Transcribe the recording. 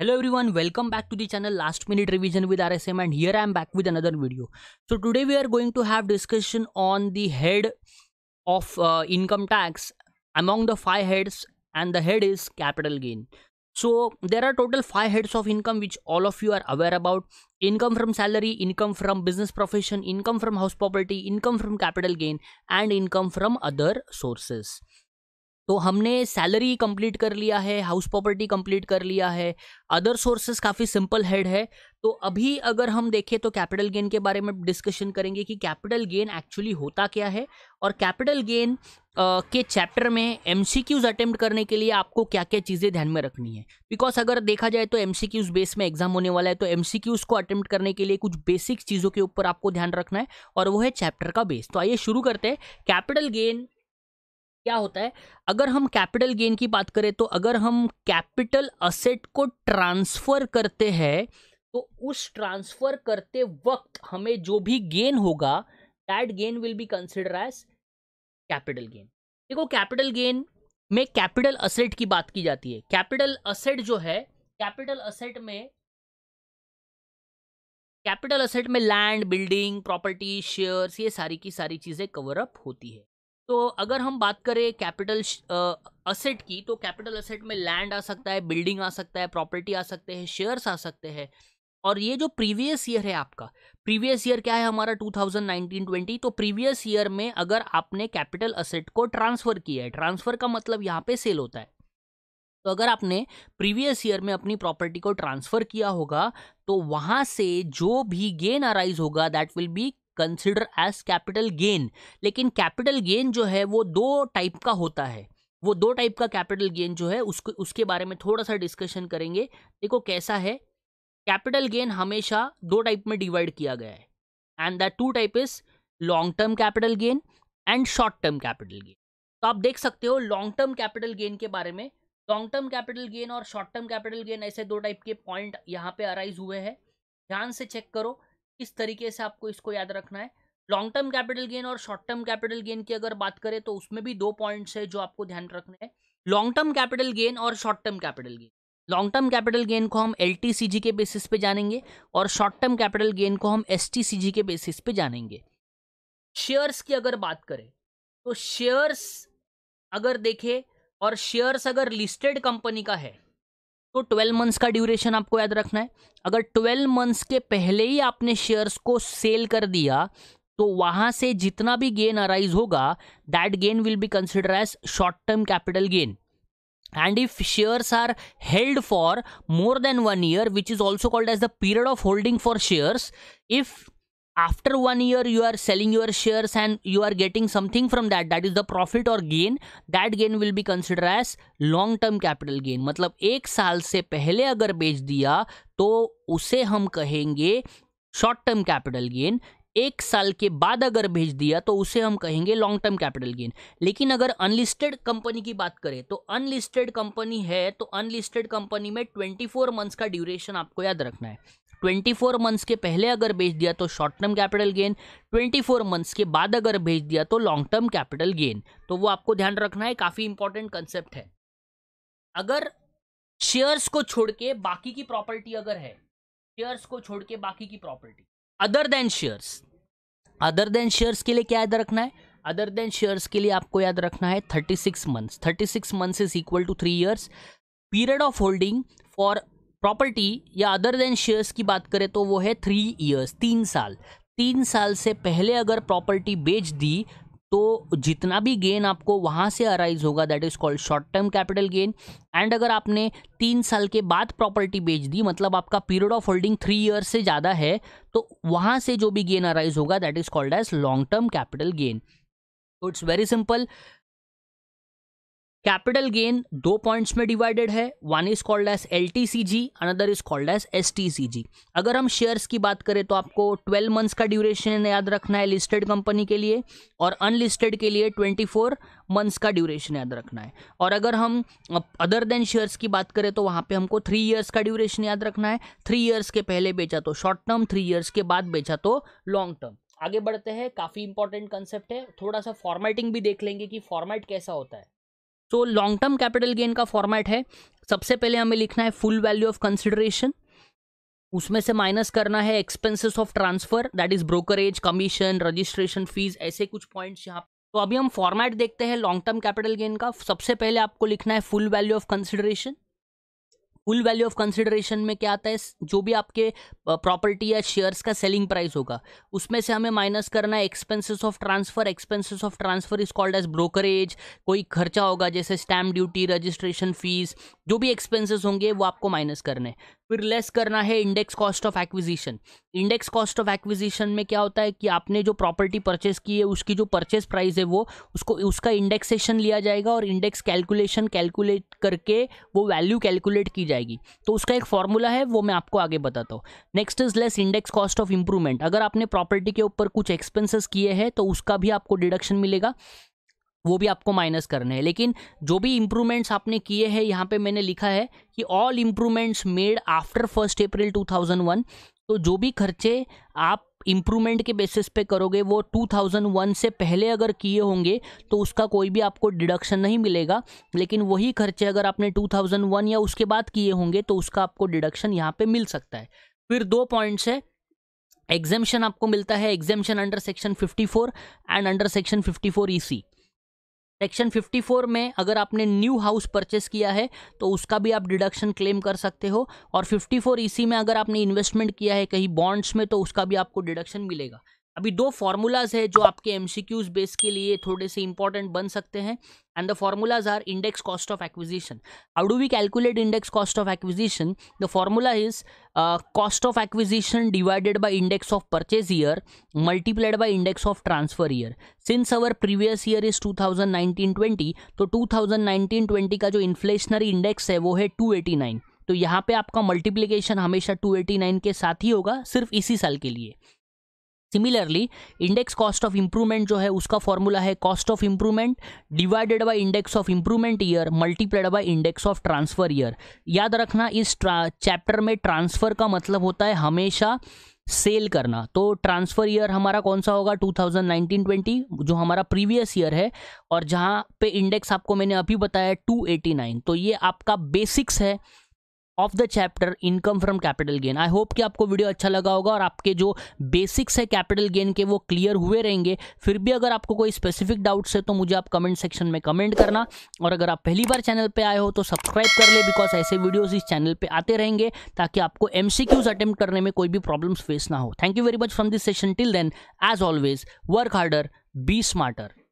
hello everyone welcome back to the channel last minute revision with rsm and here i am back with another video so today we are going to have discussion on the head of uh, income tax among the five heads and the head is capital gain so there are total five heads of income which all of you are aware about income from salary income from business profession income from house property income from capital gain and income from other sources तो हमने salary complete कर लिया है house property complete कर लिया है other sources काफ़ी simple head है तो अभी अगर हम देखें तो कैपिटल गेन के बारे में डिस्कशन करेंगे कि कैपिटल गेन एक्चुअली होता क्या है और कैपिटल गेन के चैप्टर में एम सी क्यूज़ अटेम्प्ट करने के लिए आपको क्या क्या चीज़ें ध्यान में रखनी है बिकॉज अगर देखा जाए तो एम सी क्यूज़ बेस में एग्जाम होने वाला है तो एम सी क्यूज़ को अटेम्प्ट करने के लिए कुछ बेसिक चीज़ों के ऊपर आपको ध्यान रखना है और वो है चैप्टर का बेस तो आइए शुरू करते हैं कैपिटल गेन क्या होता है अगर हम कैपिटल गेन की बात करें तो अगर हम कैपिटल असेट को ट्रांसफ़र करते हैं तो उस ट्रांसफ़र करते वक्त हमें जो भी गेन होगा that gain will be consider as capital gain देखो कैपिटल गेन में कैपिटल असेट की बात की जाती है कैपिटल असेट जो है कैपिटल असेट में कैपिटल असेट में लैंड बिल्डिंग प्रॉपर्टी शेयर्स ये सारी की सारी चीज़ें कवर अप होती है तो अगर हम बात करें कैपिटल असेट की तो कैपिटल असेट में लैंड आ सकता है बिल्डिंग आ सकता है प्रॉपर्टी आ सकते हैं शेयर्स आ सकते हैं और ये जो प्रीवियस ईयर है आपका प्रीवियस ईयर क्या है हमारा 2019-20 तो प्रीवियस ईयर में अगर आपने कैपिटल असेट को ट्रांसफ़र किया है ट्रांसफ़र का मतलब यहाँ पे सेल होता है तो अगर आपने प्रीवियस ईयर में अपनी प्रॉपर्टी को ट्रांसफ़र किया होगा तो वहाँ से जो भी गेन अराइज होगा that will be consider as capital gain लेकिन कैपिटल गेन जो है वो दो टाइप का होता है वो दो टाइप का कैपिटल गेन जो है उसको उसके बारे में थोड़ा सा डिस्कशन करेंगे देखो कैसा है कैपिटल गेन हमेशा दो टाइप में डिवाइड किया गया है and that two type is long term capital gain and short term capital gain तो आप देख सकते हो लॉन्ग टर्म कैपिटल गेन के बारे में लॉन्ग टर्म कैपिटल गेन और शॉर्ट टर्म कैपिटल गेन ऐसे दो टाइप के पॉइंट यहाँ पे अराइज हुए हैं ध्यान से चेक करो किस तरीके से आपको इसको याद रखना है लॉन्ग टर्म कैपिटल गेन और शॉर्ट टर्म कैपिटल गेन की अगर बात करें तो उसमें भी दो पॉइंट्स है जो आपको ध्यान रखना है लॉन्ग टर्म कैपिटल गेन और short term capital gain long term capital gain को हम एल के बेसिस पे जानेंगे और शॉर्ट टर्म कैपिटल गेन को हम एस के बेसिस पे जानेंगे शेयर्स की अगर बात करें तो शेयर्स अगर देखें और शेयर्स अगर लिस्टेड कंपनी का है तो 12 मंथ्स का ड्यूरेशन आपको याद रखना है अगर 12 मंथ्स के पहले ही आपने शेयर्स को सेल कर दिया तो वहां से जितना भी गेन अराइज होगा that gain will be consider as short term capital gain and if shares are held for more than one year which is also called as the period of holding for shares if after one year you are selling your shares and you are getting something from that that is the profit or gain that gain will be considered as long term capital gain मतलब एक साल से पहले अगर बेच दिया तो उसे हम कहेंगे short term capital gain एक साल के बाद अगर भेज दिया तो उसे हम कहेंगे लॉन्ग टर्म कैपिटल गेन लेकिन अगर अनलिस्टेड कंपनी की बात करें तो अनलिस्टेड कंपनी है तो अनलिस्टेड कंपनी में 24 मंथ्स का ड्यूरेशन आपको याद रखना है 24 मंथ्स के पहले अगर बेच दिया तो short term capital gain 24 months के बाद अगर बेच दिया तो लॉन्ग टर्म कैपिटल गेन तो वो आपको ध्यान रखना है काफ़ी इंपॉर्टेंट कंसेप्ट है अगर शेयर्स को छोड़ के बाकी की प्रॉपर्टी अगर है शेयर्स को छोड़ के बाकी की property other than shares other than shares के लिए क्या याद रखना है अदर देन शेयर्स के लिए आपको याद रखना है thirty six months thirty six months is equal to three years period of holding for property या अदर देन शेयर्स की बात करें तो वो है थ्री ईयर्स तीन साल तीन साल से पहले अगर प्रॉपर्टी बेच दी तो जितना भी गेन आपको वहाँ से अराइज होगा that is called short term capital gain and अगर आपने तीन साल के बाद प्रॉपर्टी बेच दी मतलब आपका period of holding three year से ज़्यादा है तो वहाँ से जो भी गेन अराइज होगा that is called as long term capital gain तो it's very simple capital gain दो पॉइंट्स में डिवाइडेड है one is called as L T C G another is called as S T C G अगर हम shares की बात करें तो आपको ट्वेल्व मंथ्स का ड्यूरेशन याद रखना है लिस्टेड कंपनी के लिए और अनलिस्टेड के लिए ट्वेंटी फोर मंथ्स का ड्यूरेशन याद रखना है और अगर हम अदर देन शेयर्स की बात करें तो वहाँ पे हमको थ्री ईयर्स का ड्यूरेशन याद रखना है थ्री ईयर्स के पहले बेचा तो शॉर्ट टर्म थ्री ईयर्स के बाद बेचा तो लॉन्ग टर्म आगे बढ़ते हैं काफ़ी इंपॉर्टेंट कंसेप्ट है थोड़ा सा फॉर्मेटिंग भी देख लेंगे कि फॉर्मेट कैसा होता है so long term capital gain का फॉर्मेट है सबसे पहले हमें लिखना है फुल वैल्यू ऑफ कंसिडरेशन उसमें से माइनस करना है expenses of transfer that is brokerage commission registration fees ऐसे कुछ पॉइंट्स यहाँ तो अभी हम फॉर्मेट देखते हैं लॉन्ग टर्म कैपिटल गेन का सबसे पहले आपको लिखना है full value of consideration full value of consideration में क्या आता है जो भी आपके प्रॉपर्टी या शेयर्स का सेलिंग प्राइस होगा उसमें से हमें माइनस करना है expenses of transfer expenses of transfer is called as brokerage कोई खर्चा होगा जैसे स्टैम्प ड्यूटी रजिस्ट्रेशन फीस जो भी एक्सपेंसेस होंगे वो आपको माइनस करने फिर लेस करना है index cost of acquisition index cost of acquisition में क्या होता है कि आपने जो प्रॉपर्टी परचेस की है उसकी जो परचेस प्राइस है वो उसको उसका इंडेक्सेशन लिया जाएगा और इंडेक्स कैलकुलेशन कैलकुलेट करके वो वैल्यू कैलकुलेट की जाएगी तो उसका एक फॉर्मूला है वो मैं आपको आगे बताता हूँ next is less index cost of improvement अगर आपने प्रॉपर्टी के ऊपर कुछ एक्सपेंसेस किए हैं तो उसका भी आपको डिडक्शन मिलेगा वो भी आपको माइनस करने हैं लेकिन जो भी इम्प्रूवमेंट्स आपने किए हैं यहाँ पे मैंने लिखा है कि all improvements made after first April 2001 तो जो भी खर्चे आप इम्प्रूवमेंट के बेसिस पे करोगे वो 2001 से पहले अगर किए होंगे तो उसका कोई भी आपको डिडक्शन नहीं मिलेगा लेकिन वही खर्चे अगर आपने 2001 या उसके बाद किए होंगे तो उसका आपको डिडक्शन यहाँ पर मिल सकता है फिर दो पॉइंट्स है एग्जेम्शन आपको मिलता है exemption under section 54 and under section 54 EC section 54 में अगर आपने न्यू हाउस परचेस किया है तो उसका भी आप डिडक्शन क्लेम कर सकते हो और 54 फोर e में अगर आपने इन्वेस्टमेंट किया है कहीं बॉन्ड्स में तो उसका भी आपको डिडक्शन मिलेगा अभी दो फार्मूलाज है जो आपके क्यूज बेस के लिए थोड़े से इंपॉर्टेंट बन सकते हैं and the formulas are index cost of acquisition how do we calculate index cost of acquisition the formula is cost of acquisition divided by index of purchase year multiplied by index of transfer year since our previous year is 2019-20 तो 2019-20 का जो inflationary index है वो है 289 तो यहाँ पे आपका मल्टीप्लीकेशन हमेशा 289 के साथ ही होगा सिर्फ इसी साल के लिए similarly index cost of improvement जो है उसका फॉर्मूला है cost of improvement divided by index of improvement year multiplied by index of transfer year याद रखना इस चैप्टर में ट्रांसफर का मतलब होता है हमेशा सेल करना तो ट्रांसफर ईयर हमारा कौन सा होगा 2019-20 जो हमारा प्रीवियस ईयर है और जहाँ पे इंडेक्स आपको मैंने अभी बताया 289 तो ये आपका बेसिक्स है of the chapter income from capital gain I hope कि आपको वीडियो अच्छा लगा होगा और आपके जो बेसिक्स है कैपिटल गेन के वो क्लियर हुए रहेंगे फिर भी अगर आपको कोई स्पेसिफिक डाउट्स है तो मुझे आप कमेंट सेक्शन में कमेंट करना और अगर आप पहली बार चैनल पर आए हो तो सब्सक्राइब कर ले बिकॉज ऐसे वीडियोज इस चैनल पर आते रहेंगे ताकि आपको एम अटेम्प्ट करने में कोई भी प्रॉब्लम्स फेस ना हो thank you very much from this session till then as always work harder be smarter